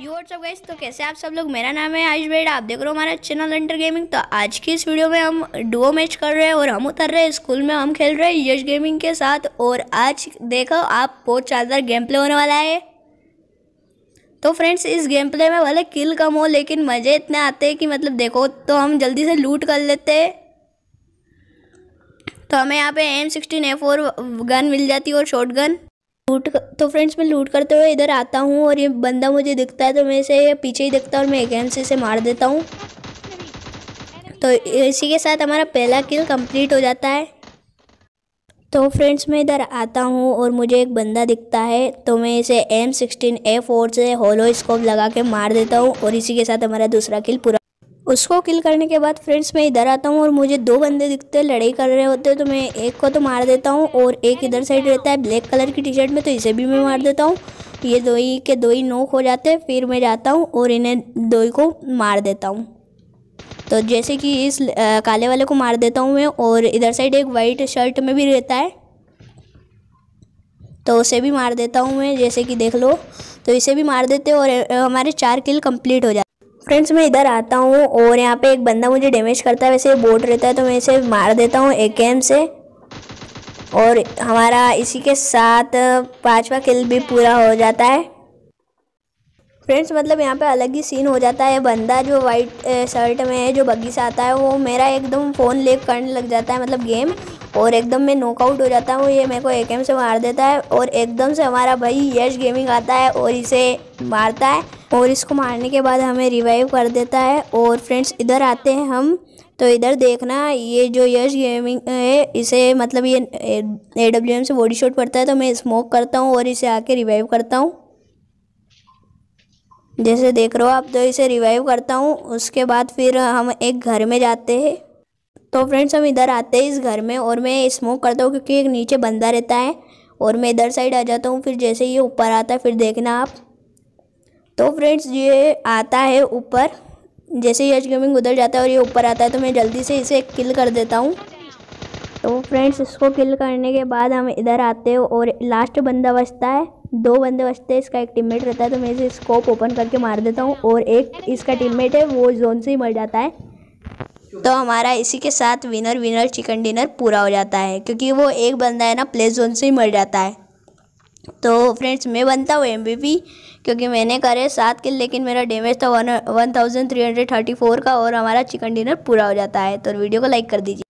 you सब guys तो कैसे आप सब लोग मेरा नाम है आयुष भेड़ आप देख रहे हो हमारा चैनल अंडर गेमिंग तो आज की इस वीडियो में हम डुओ मैच कर रहे हैं और हम उतर रहे हैं स्कूल में हम खेल रहे हैं यश गेमिंग के साथ और आज देखो आप बहुत शानदार गेम प्ले होने वाला है तो फ्रेंड्स इस गेम प्ले में भले किल कम हो लेकिन मज़े इतने आते हैं कि मतलब देखो तो हम जल्दी से लूट कर लेते हैं तो हमें यहाँ पे M sixteen A four gun मिल जाती है और शॉर्ट गन लूट तो फ्रेंड्स मैं लूट करते हुए इधर आता हूँ और ये बंदा मुझे दिखता है तो मैं इसे पीछे ही दिखता हूँ और मैं एगेंस इसे मार देता हूँ तो इसी के साथ हमारा पहला किल कंप्लीट हो जाता है तो फ्रेंड्स मैं इधर आता हूँ और मुझे एक बंदा दिखता है तो मैं इसे एम सिक्सटीन ए फोर से होलो स्कोप लगा के मार देता हूँ और इसी के साथ हमारा दूसरा किल पूरा उसको किल करने के बाद फ्रेंड्स मैं इधर आता हूँ और मुझे दो बंदे दिखते हैं लड़ाई कर रहे होते हैं तो मैं एक को तो मार देता हूँ और एक इधर साइड रहता है ब्लैक कलर की टी शर्ट में तो इसे भी मैं मार देता हूँ ये दो ही के दो ही नोक हो जाते हैं फिर मैं जाता हूँ और इन्हें दो ही को मार देता हूँ तो जैसे कि इस आ, काले वाले को मार देता हूँ मैं और इधर साइड एक वाइट शर्ट में भी रहता है तो उसे भी मार देता हूँ मैं जैसे कि देख लो तो इसे भी मार देते और हमारे चार किल कंप्लीट हो जाते फ्रेंड्स मैं इधर आता हूँ और यहाँ पे एक बंदा मुझे डैमेज करता है वैसे बोट रहता है तो मैं इसे मार देता हूँ एक एम से और हमारा इसी के साथ पांचवा किल भी पूरा हो जाता है फ्रेंड्स मतलब यहाँ पे अलग ही सीन हो जाता है बंदा जो वाइट शर्ट में है जो बग्गी से आता है वो मेरा एकदम फ़ोन ले करने लग जाता है मतलब गेम और एकदम में नॉकआउट हो जाता हूँ ये मेरे को एक एम से मार देता है और एकदम से हमारा भाई यश गेमिंग आता है और इसे मारता है और इसको मारने के बाद हमें रिवाइव कर देता है और फ्रेंड्स इधर आते हैं हम तो इधर देखना ये जो यश गेमिंग है इसे मतलब ये ए डब्ल्यू एम से बॉडी शॉट पड़ता है तो मैं स्मोक करता हूँ और इसे आके रिवाइव करता हूँ जैसे देख रहे हो आप तो इसे रिवाइव करता हूँ उसके बाद फिर हम एक घर में जाते हैं तो फ्रेंड्स हम इधर आते हैं इस घर में और मैं स्मोक करता हूँ क्योंकि एक नीचे बंदा रहता है और मैं इधर साइड आ जाता हूँ फिर जैसे ये ऊपर आता है फिर देखना आप तो फ्रेंड्स ये आता है ऊपर जैसे ये गेमिंग उधर जाता है और ये ऊपर आता है तो मैं जल्दी से इसे किल कर देता हूँ तो फ्रेंड्स इसको किल करने के बाद हम इधर आते हो और लास्ट बंदा बचता है दो बंदे बचते हैं इसका एक टीममेट रहता है तो मैं इसे स्कोप ओपन करके मार देता हूँ और एक इसका टीममेट है वो जोन से ही मर जाता है तो हमारा इसी के साथ विनर विनर चिकन डिनर पूरा हो जाता है क्योंकि वो एक बंदा है ना प्ले जोन से ही मर जाता है तो फ्रेंड्स मैं बनता हूँ एम क्योंकि मैंने करे सात किल लेकिन मेरा डैमेज था one one thousand three hundred thirty four का और हमारा चिकन डिनर पूरा हो जाता है तो वीडियो को लाइक कर दीजिए